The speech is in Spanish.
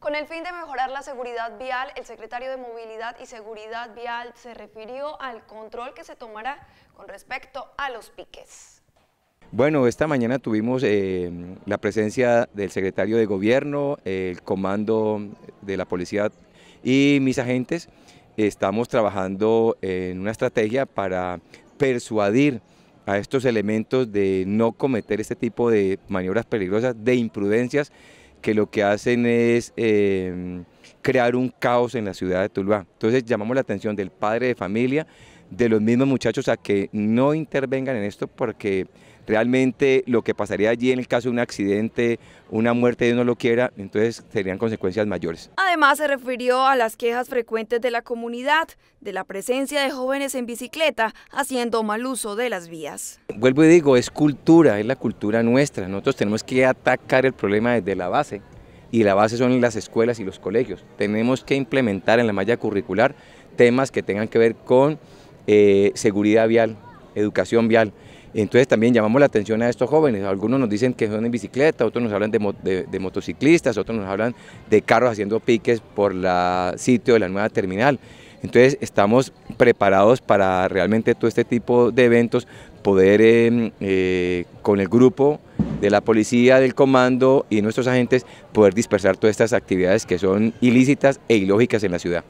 Con el fin de mejorar la seguridad vial, el secretario de Movilidad y Seguridad Vial se refirió al control que se tomará con respecto a los piques. Bueno, esta mañana tuvimos eh, la presencia del secretario de Gobierno, el comando de la policía y mis agentes. Estamos trabajando en una estrategia para persuadir a estos elementos de no cometer este tipo de maniobras peligrosas, de imprudencias, que lo que hacen es em, crear un caos en la ciudad de Tuluá. Entonces llamamos la atención del padre de familia, de los mismos muchachos a que no intervengan en esto porque realmente lo que pasaría allí en el caso de un accidente, una muerte, y uno lo quiera, entonces serían consecuencias mayores. Además se refirió a las quejas frecuentes de la comunidad, de la presencia de jóvenes en bicicleta haciendo mal uso de las vías. Vuelvo y digo, es cultura, es la cultura nuestra, nosotros tenemos que atacar el problema desde la base y la base son las escuelas y los colegios. Tenemos que implementar en la malla curricular temas que tengan que ver con eh, seguridad vial, educación vial. Entonces también llamamos la atención a estos jóvenes. Algunos nos dicen que son en bicicleta, otros nos hablan de, motociclistas, otros nos hablan de carros haciendo piques por el sitio de la nueva terminal. Entonces estamos preparados para realmente todo este tipo de eventos, poder eh, eh, con el grupo de la policía, del comando y nuestros agentes poder dispersar todas estas actividades que son ilícitas e ilógicas en la ciudad.